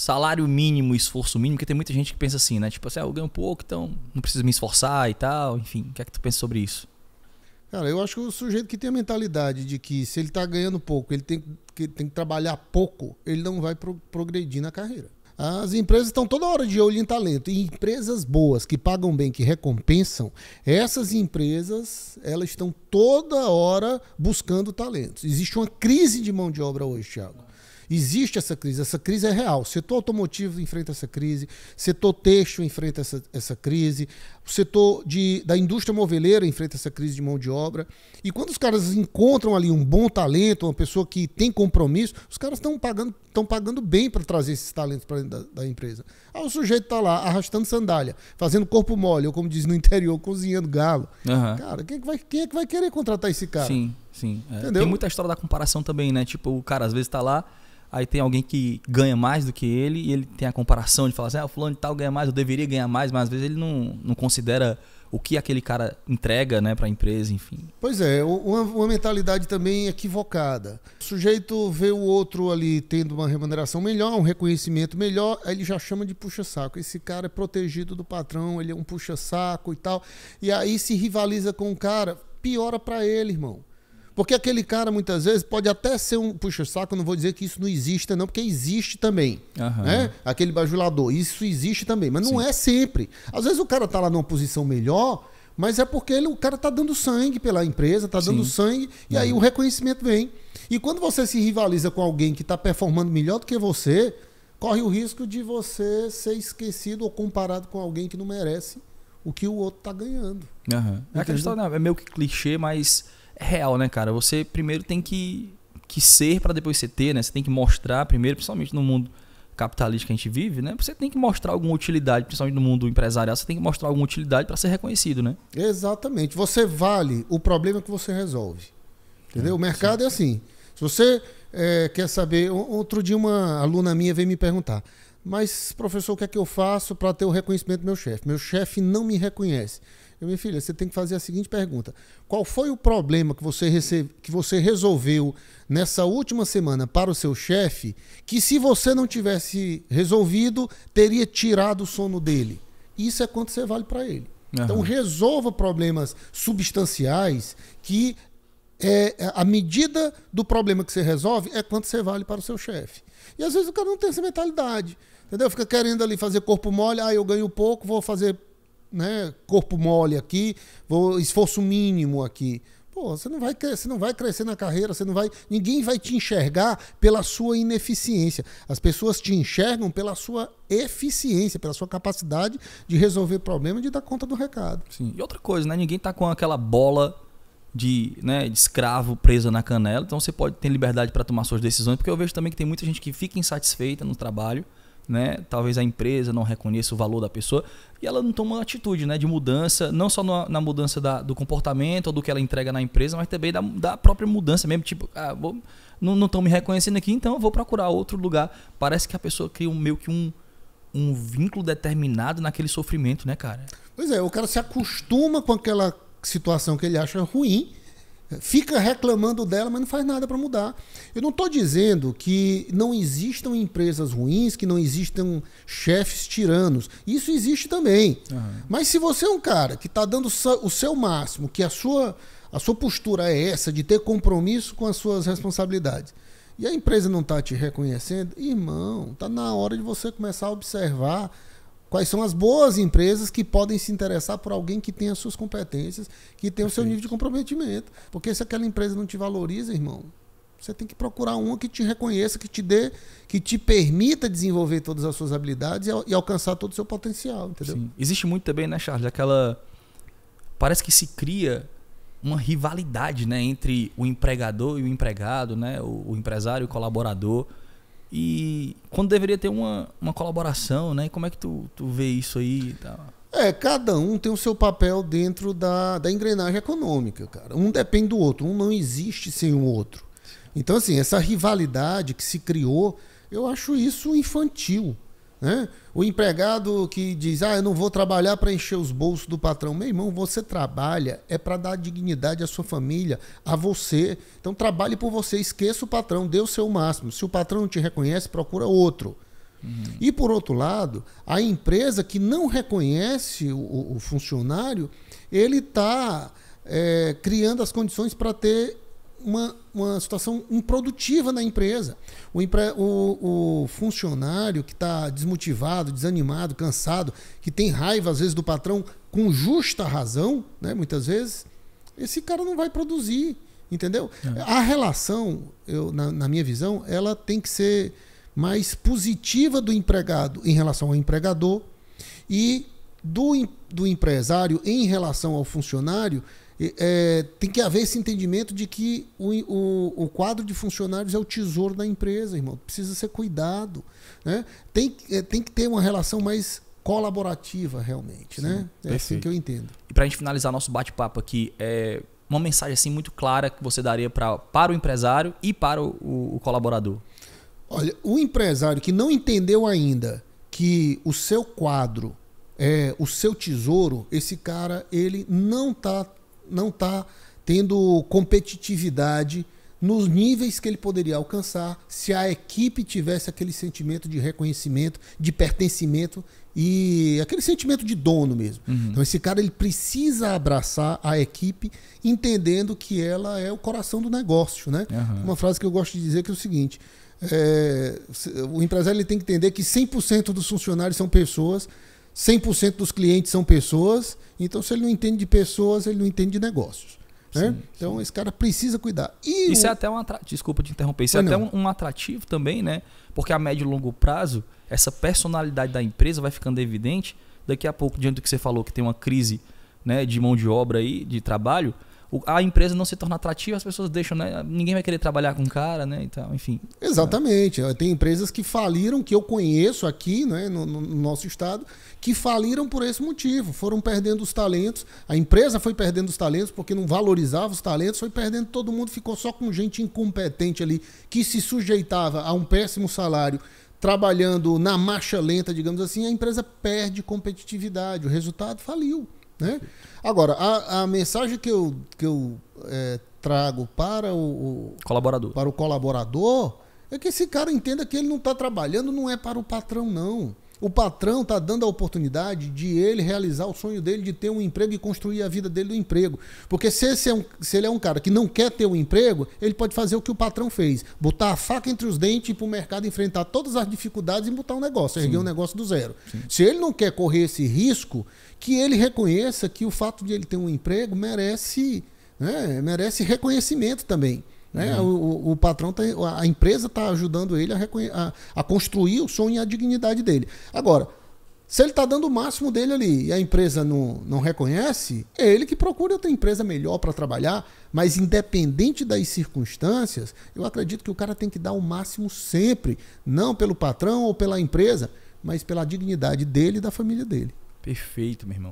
salário mínimo, esforço mínimo, porque tem muita gente que pensa assim, né? Tipo assim, ah, eu ganho pouco, então não preciso me esforçar e tal. Enfim, o que é que tu pensa sobre isso? Cara, eu acho que o sujeito que tem a mentalidade de que se ele está ganhando pouco, ele tem que, tem que trabalhar pouco, ele não vai pro, progredir na carreira. As empresas estão toda hora de olho em talento. E empresas boas, que pagam bem, que recompensam, essas empresas, elas estão toda hora buscando talentos. Existe uma crise de mão de obra hoje, Thiago. Existe essa crise, essa crise é real. O setor automotivo enfrenta essa crise, o setor têxtil enfrenta essa, essa crise, o setor de, da indústria moveleira enfrenta essa crise de mão de obra. E quando os caras encontram ali um bom talento, uma pessoa que tem compromisso, os caras estão pagando, pagando bem para trazer esses talentos para dentro da, da, empresa. Aí o sujeito está lá arrastando sandália, fazendo corpo mole, ou como diz no interior, cozinhando galo. Uhum. Cara, quem é, que vai, quem é que vai querer contratar esse cara? Sim, sim. É, tem muita história da comparação também, né? Tipo, o cara às vezes está lá aí tem alguém que ganha mais do que ele e ele tem a comparação de falar assim, ah, o fulano de tal ganha mais, eu deveria ganhar mais, mas às vezes ele não, não considera o que aquele cara entrega né, para a empresa, enfim. Pois é, uma, uma, mentalidade também equivocada. O sujeito vê o outro ali tendo uma remuneração melhor, um reconhecimento melhor, aí ele já chama de puxa-saco. Esse cara é protegido do patrão, ele é um puxa-saco e tal. E aí se rivaliza com o cara, piora para ele, irmão. Porque aquele cara, muitas vezes, pode até ser um puxa-saco, não vou dizer que isso não exista, não, porque existe também. Uhum. Né? Aquele bajulador, isso existe também, mas não Sim. é sempre. Às vezes o cara está lá numa posição melhor, mas é porque ele, o cara está dando sangue pela empresa, está dando sangue, e uhum. aí é. o reconhecimento vem. E quando você se rivaliza com alguém que está performando melhor do que você, corre o risco de você ser esquecido ou comparado com alguém que não merece o que o outro está ganhando. Uhum. é meio que clichê, mas real, né, cara? Você primeiro tem que, que ser para depois você ter, né? Você tem que mostrar primeiro, principalmente no mundo capitalista que a gente vive, né? Você tem que mostrar alguma utilidade, principalmente no mundo empresarial, você tem que mostrar alguma utilidade para ser reconhecido, né? Exatamente. Você vale o problema que você resolve. Entendeu? É, o mercado sim. é assim. Se você é, quer saber, outro dia uma aluna minha veio me perguntar: "Mas professor, o que é que eu faço para ter o reconhecimento do meu chefe? Meu chefe não me reconhece". Eu, minha filha, você tem que fazer a seguinte pergunta: qual foi o problema que você, que você resolveu nessa última semana para o seu chefe que, se você não tivesse resolvido, teria tirado o sono dele? Isso é quanto você vale para ele. Uhum. Então, resolva problemas substanciais que é, a medida do problema que você resolve é quanto você vale para o seu chefe. E às vezes o cara não tem essa mentalidade. Entendeu? Fica querendo ali fazer corpo mole, ah, eu ganho pouco, vou fazer né, corpo mole aqui, vou esforço mínimo aqui. Pô, você não vai você não vai crescer na carreira, você não vai, ninguém vai te enxergar pela sua ineficiência. As pessoas te enxergam pela sua eficiência, pela sua capacidade de resolver problema, de dar conta do recado. Sim. E outra coisa, né? Ninguém tá com aquela bola de, né, de escravo presa na canela, então você pode ter liberdade para tomar suas decisões, porque eu vejo também que tem muita gente que fica insatisfeita no trabalho né? Talvez a empresa não reconheça o valor da pessoa e ela não toma uma atitude, né? De mudança, não só na, mudança da, do comportamento ou do que ela entrega na empresa, mas também da, da própria mudança mesmo. Tipo, ah, vou, não estão me reconhecendo aqui, então eu vou procurar outro lugar. Parece que a pessoa cria um, meio que um, um vínculo determinado naquele sofrimento, né, cara? Pois é, o cara se acostuma com aquela situação que ele acha ruim fica reclamando dela, mas não faz nada para mudar. Eu não estou dizendo que não existam empresas ruins, que não existam chefes tiranos. Isso existe também. Uhum. Mas se você é um cara que está dando o seu máximo, que a sua, a sua postura é essa, de ter compromisso com as suas responsabilidades, e a empresa não está te reconhecendo, irmão, está na hora de você começar a observar Quais são as boas empresas que podem se interessar por alguém que tem as suas competências, que tem o seu nível de comprometimento? Porque se aquela empresa não te valoriza, irmão, você tem que procurar uma que te reconheça, que te dê, que te permita desenvolver todas as suas habilidades e, e alcançar todo o seu potencial, entendeu? Sim. Existe muito também, né, Charles, aquela parece que se cria uma rivalidade, né, entre o empregador e o empregado, né, o, o empresário e o colaborador. E quando deveria ter uma, uma colaboração, né? Como é que tu, tu vê isso aí e tal? É, cada um tem o seu papel dentro da, da engrenagem econômica, cara. Um depende do outro, um não existe sem o outro. Então, assim, essa rivalidade que se criou, eu acho isso infantil. Né? O empregado que diz, ah, eu não vou trabalhar para encher os bolsos do patrão. Meu irmão, você trabalha é para dar dignidade à sua família, a você. Então trabalhe por você, esqueça o patrão, dê o seu máximo. Se o patrão não te reconhece, procura outro. Uhum. E por outro lado, a empresa que não reconhece o, o funcionário, ele está é, eh, criando as condições para ter uma, uma situação improdutiva na empresa. O, empre, o, o funcionário que está desmotivado, desanimado, cansado, que tem raiva às vezes do patrão com justa razão, né, muitas vezes, esse cara não vai produzir, entendeu? É. A relação, eu, na, na minha visão, ela tem que ser mais positiva do empregado em relação ao empregador e do, do empresário em relação ao funcionário é, tem que haver esse entendimento de que o, o, o, quadro de funcionários é o tesouro da empresa, irmão. Precisa ser cuidado. Né? Tem, é, tem que ter uma relação mais colaborativa, realmente. Né? Sim, né? É assim perfeito. assim que eu entendo. E para a gente finalizar nosso bate-papo aqui, é uma mensagem assim muito clara que você daria pra, para o empresário e para o, o, o colaborador? Olha, o empresário que não entendeu ainda que o seu quadro é o seu tesouro, esse cara ele não está não está tendo competitividade nos níveis que ele poderia alcançar se a equipe tivesse aquele sentimento de reconhecimento, de pertencimento e aquele sentimento de dono mesmo. Uhum. Então esse cara ele precisa abraçar a equipe entendendo que ela é o coração do negócio, né? Uhum. Uma frase que eu gosto de dizer que é o seguinte: é, o empresário ele tem que entender que 100% dos funcionários são pessoas 100% dos clientes são pessoas, então se ele não entende de pessoas, ele não entende de negócios. Né? Sim, então sim. esse cara precisa cuidar. E isso é o... é até um atrativo, desculpa te interromper, isso Mas é não. até um, um, atrativo também, né? Porque a médio e longo prazo, essa personalidade da empresa vai ficando evidente. Daqui a pouco, diante do que você falou, que tem uma crise né, de mão de obra aí, de trabalho, a empresa não se torna atrativa, as pessoas deixam, né? Ninguém vai querer trabalhar com o cara, né? Então, enfim. Exatamente. Tem empresas que faliram, que eu conheço aqui, né, no, no, nosso estado, que faliram por esse motivo. Foram perdendo os talentos, a empresa foi perdendo os talentos porque não valorizava os talentos, foi perdendo todo mundo, ficou só com gente incompetente ali, que se sujeitava a um péssimo salário trabalhando na marcha lenta, digamos assim, a empresa perde competitividade. O resultado faliu. Né? Agora, a, a mensagem que eu, que eu é, trago para o, o, colaborador. para o colaborador é que esse cara entenda que ele não está trabalhando, não é para o patrão, não. O patrão está dando a oportunidade de ele realizar o sonho dele de ter um emprego e construir a vida dele do emprego. Porque se, é um, se ele é um cara que não quer ter um emprego, ele pode fazer o que o patrão fez: botar a faca entre os dentes e ir para o mercado enfrentar todas as dificuldades e botar um negócio, erguer um negócio do zero. Sim. Se ele não quer correr esse risco, que ele reconheça que o fato de ele ter um emprego merece, né, merece reconhecimento também. Né? Uhum. O, o, patrão, tá, a empresa está ajudando ele a, a, a, construir o sonho e a dignidade dele. Agora, se ele está dando o máximo dele ali e a empresa não, não reconhece, é ele que procura outra empresa melhor para trabalhar, mas independente das circunstâncias, eu acredito que o cara tem que dar o máximo sempre, não pelo patrão ou pela empresa, mas pela dignidade dele e da família dele. Perfeito, meu irmão.